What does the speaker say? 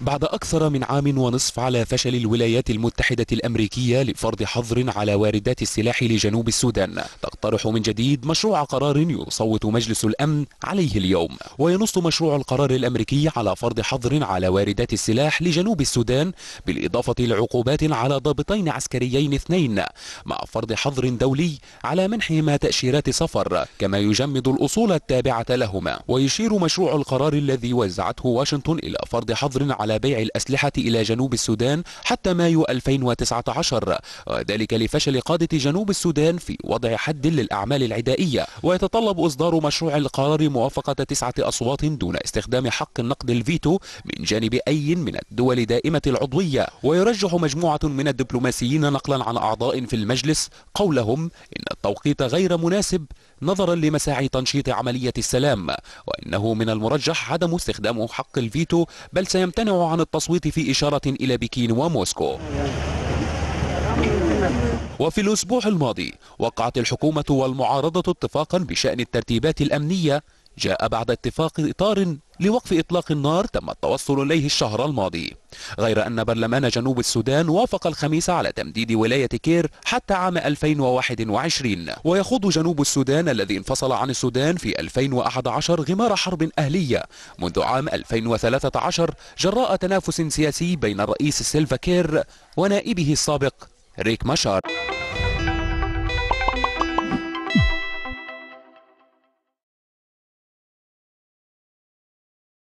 بعد أكثر من عام ونصف على فشل الولايات المتحدة الأمريكية لفرض حظر على واردات السلاح لجنوب السودان تقترح من جديد مشروع قرار يصوت مجلس الأمن عليه اليوم وينص مشروع القرار الأمريكي على فرض حظر على واردات السلاح لجنوب السودان بالإضافة لعقوبات على ضابطين عسكريين اثنين مع فرض حظر دولي على منحهما تأشيرات سفر كما يجمد الأصول التابعة لهما ويشير مشروع القرار الذي وزعته واشنطن إلى فرض حظر على على بيع الأسلحة إلى جنوب السودان حتى مايو 2019 وذلك لفشل قادة جنوب السودان في وضع حد للأعمال العدائية ويتطلب إصدار مشروع القرار موافقة تسعة أصوات دون استخدام حق النقد الفيتو من جانب أي من الدول دائمة العضوية ويرجح مجموعة من الدبلوماسيين نقلا عن أعضاء في المجلس قولهم إن التوقيت غير مناسب نظرا لمساعي تنشيط عملية السلام وإنه من المرجح عدم استخدام حق الفيتو بل سيمتنع عن التصويت في إشارة إلى بكين وموسكو وفي الأسبوع الماضي وقعت الحكومة والمعارضة اتفاقا بشأن الترتيبات الأمنية جاء بعد اتفاق إطار لوقف إطلاق النار تم التوصل إليه الشهر الماضي غير أن برلمان جنوب السودان وافق الخميس على تمديد ولاية كير حتى عام 2021 ويخوض جنوب السودان الذي انفصل عن السودان في 2011 غمار حرب أهلية منذ عام 2013 جراء تنافس سياسي بين الرئيس سيلفا كير ونائبه السابق ريك ماشار